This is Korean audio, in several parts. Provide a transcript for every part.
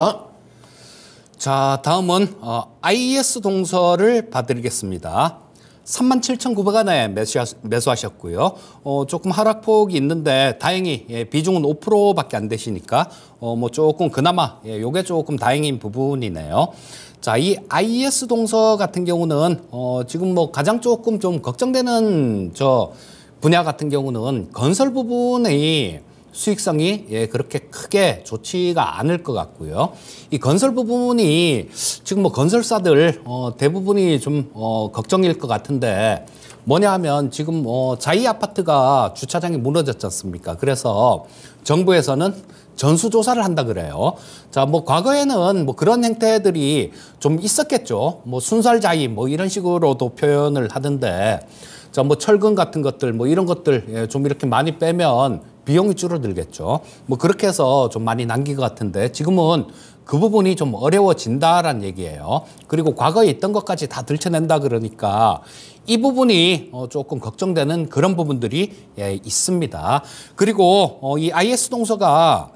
어? 자, 다음은 어, IS 동서를 봐드리겠습니다. 37,900원에 매수하, 셨고요 어, 조금 하락폭이 있는데 다행히 예, 비중은 5%밖에 안 되시니까 어, 뭐 조금 그나마 예, 요게 조금 다행인 부분이네요. 자, 이 IS 동서 같은 경우는 어, 지금 뭐 가장 조금 좀 걱정되는 저 분야 같은 경우는 건설 부분의 수익성이 예, 그렇게 크게 좋지가 않을 것 같고요. 이 건설 부분이 지금 뭐 건설사들 어, 대부분이 좀 어, 걱정일 것 같은데 뭐냐 하면 지금 뭐 자이 아파트가 주차장이 무너졌지 않습니까? 그래서 정부에서는 전수조사를 한다 그래요. 자, 뭐 과거에는 뭐 그런 행태들이 좀 있었겠죠. 뭐 순살자이 뭐 이런 식으로도 표현을 하던데 자, 뭐 철근 같은 것들 뭐 이런 것들 예, 좀 이렇게 많이 빼면 비용이 줄어들겠죠. 뭐 그렇게 해서 좀 많이 남긴 것 같은데 지금은 그 부분이 좀 어려워진다라는 얘기예요. 그리고 과거에 있던 것까지 다 들춰낸다 그러니까 이 부분이 어 조금 걱정되는 그런 부분들이 예 있습니다. 그리고 어이 IS 동서가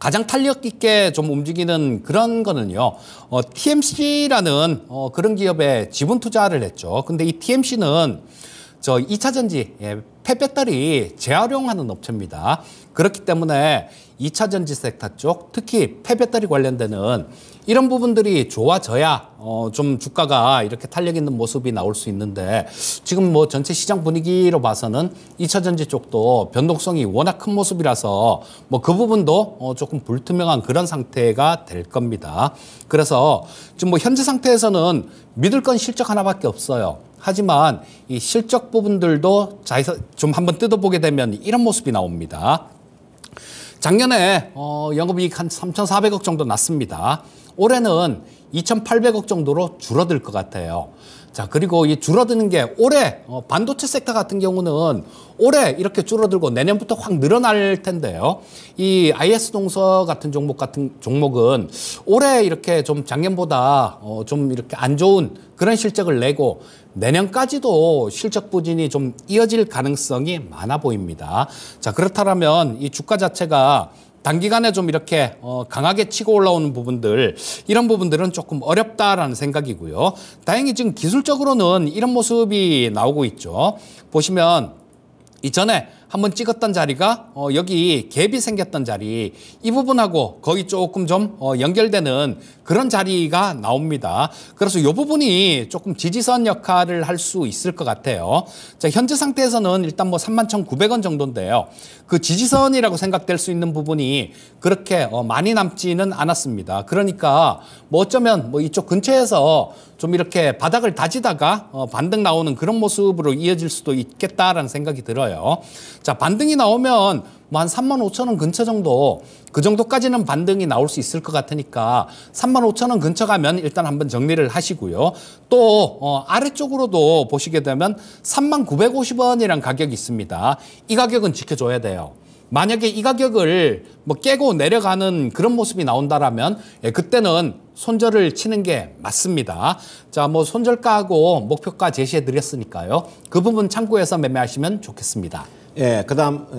가장 탄력 있게 좀 움직이는 그런 거는요. 어, TMC라는 어, 그런 기업에 지분 투자를 했죠. 근데 이 TMC는 저 2차 전지 예, 폐배터리 재활용하는 업체입니다. 그렇기 때문에 2차 전지 섹터 쪽 특히 폐배터리 관련되는 이런 부분들이 좋아져야 어, 좀 주가가 이렇게 탄력 있는 모습이 나올 수 있는데 지금 뭐 전체 시장 분위기로 봐서는 2차 전지 쪽도 변동성이 워낙 큰 모습이라서 뭐 그 부분도 어, 조금 불투명한 그런 상태가 될 겁니다. 그래서 지금 뭐 현재 상태에서는 믿을 건 실적 하나밖에 없어요. 하지만 이 실적 부분들도 자에서 좀 한번 뜯어보게 되면 이런 모습이 나옵니다. 작년에 어, 영업이익 한 3,400억 정도 났습니다. 올해는 2,800억 정도로 줄어들 것 같아요. 자, 그리고 이 줄어드는 게 올해 어, 반도체 섹터 같은 경우는 올해 이렇게 줄어들고 내년부터 확 늘어날 텐데요. 이 IS 동서 같은 종목 같은 종목은 올해 이렇게 좀 작년보다 어 좀 이렇게 안 좋은 그런 실적을 내고 내년까지도 실적 부진이 좀 이어질 가능성이 많아 보입니다. 자, 그렇다면 이 주가 자체가 단기간에 좀 이렇게 어, 강하게 치고 올라오는 부분들 이런 부분들은 조금 어렵다라는 생각이고요. 다행히 지금 기술적으로는 이런 모습이 나오고 있죠. 보시면 이전에 한번 찍었던 자리가 어, 여기 갭이 생겼던 자리 이 부분하고 거의 조금 좀 어, 연결되는 그런 자리가 나옵니다. 그래서 이 부분이 조금 지지선 역할을 할 수 있을 것 같아요. 자, 현재 상태에서는 일단 뭐 31,900원 정도인데요. 그 지지선이라고 생각될 수 있는 부분이 그렇게 어, 많이 남지는 않았습니다. 그러니까 뭐 어쩌면 뭐 이쪽 근처에서 좀 이렇게 바닥을 다지다가 어, 반등 나오는 그런 모습으로 이어질 수도 있겠다라는 생각이 들어요. 자 반등이 나오면 뭐한 3만 5천 원 근처 정도 그 정도까지는 반등이 나올 수 있을 것 같으니까 3만 5천 원 근처 가면 일단 한번 정리를 하시고요. 또 어, 아래쪽으로도 보시게 되면 3만 950원이란 가격이 있습니다. 이 가격은 지켜줘야 돼요. 만약에 이 가격을 뭐 깨고 내려가는 그런 모습이 나온다라면 예, 그때는 손절을 치는 게 맞습니다. 자, 뭐 손절가하고 목표가 제시해 드렸으니까요. 그 부분 참고해서 매매하시면 좋겠습니다. 예, 그다음